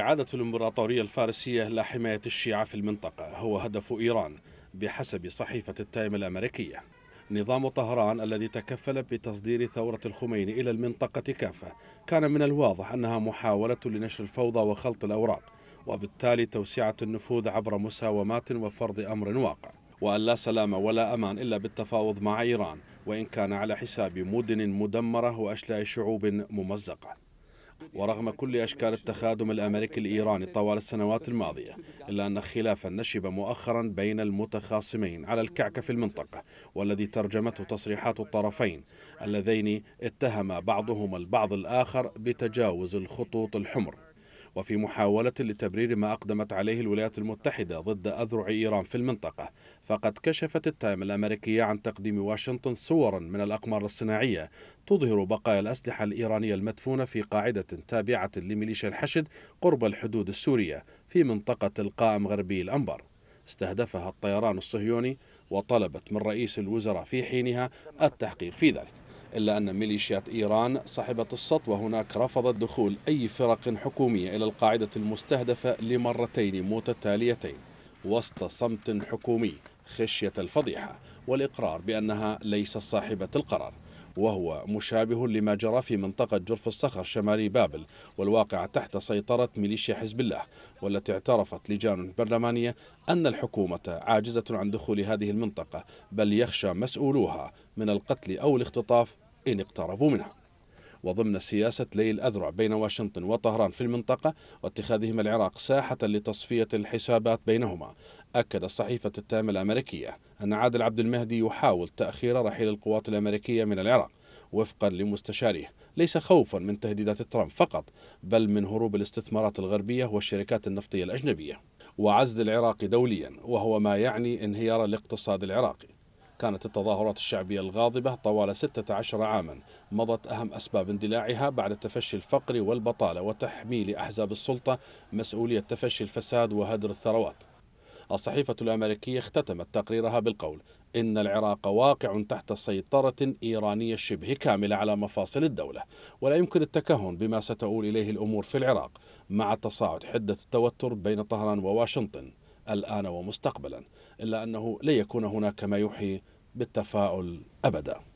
إعادة الإمبراطورية الفارسية لحماية الشيعة في المنطقة هو هدف إيران بحسب صحيفة التايم الأمريكية نظام طهران الذي تكفل بتصدير ثورة الخميني إلى المنطقة كافة كان من الواضح أنها محاولة لنشر الفوضى وخلط الأوراق وبالتالي توسعة النفوذ عبر مساومات وفرض أمر واقع وأن لا سلام ولا أمان إلا بالتفاوض مع إيران وإن كان على حساب مدن مدمرة وأشلاء شعوب ممزقة ورغم كل أشكال التخادم الأمريكي الإيراني طوال السنوات الماضية إلا أن خلافا نشب مؤخرا بين المتخاصمين على الكعكة في المنطقة والذي ترجمته تصريحات الطرفين اللذين اتهما بعضهما البعض الآخر بتجاوز الخطوط الحمر وفي محاولة لتبرير ما أقدمت عليه الولايات المتحدة ضد أذرع إيران في المنطقة فقد كشفت التايم الأمريكية عن تقديم واشنطن صورا من الأقمار الصناعية تظهر بقايا الأسلحة الإيرانية المدفونة في قاعدة تابعة لميليشيا الحشد قرب الحدود السورية في منطقة القائم غربي الأنبر استهدفها الطيران الصهيوني وطلبت من رئيس الوزراء في حينها التحقيق في ذلك إلا أن ميليشيات إيران صاحبت السطوة هناك رفضت دخول أي فرق حكومية إلى القاعدة المستهدفة لمرتين متتاليتين وسط صمت حكومي خشية الفضيحة والإقرار بأنها ليست صاحبة القرار وهو مشابه لما جرى في منطقة جرف الصخر شمالي بابل والواقعة تحت سيطرة ميليشيا حزب الله والتي اعترفت لجان برلمانية أن الحكومة عاجزة عن دخول هذه المنطقة بل يخشى مسؤولوها من القتل أو الاختطاف إن اقتربوا منها وضمن سياسة لي الأذرع بين واشنطن وطهران في المنطقة واتخاذهما العراق ساحة لتصفية الحسابات بينهما أكد صحيفة التام الأمريكية أن عادل عبد المهدي يحاول تأخير رحيل القوات الأمريكية من العراق وفقا لمستشاريه ليس خوفا من تهديدات ترامب فقط بل من هروب الاستثمارات الغربية والشركات النفطية الأجنبية وعزل العراق دوليا وهو ما يعني انهيار الاقتصاد العراقي كانت التظاهرات الشعبية الغاضبة طوال 16 عاما مضت أهم أسباب اندلاعها بعد تفشي الفقر والبطالة وتحميل أحزاب السلطة مسؤولية تفشي الفساد وهدر الثروات الصحيفة الأمريكية اختتمت تقريرها بالقول إن العراق واقع تحت سيطرة إيرانية شبه كاملة على مفاصل الدولة ولا يمكن التكهن بما ستؤول إليه الأمور في العراق مع تصاعد حدة التوتر بين طهران وواشنطن الآن ومستقبلا إلا أنه لن يكون هناك ما يوحي بالتفاؤل أبدا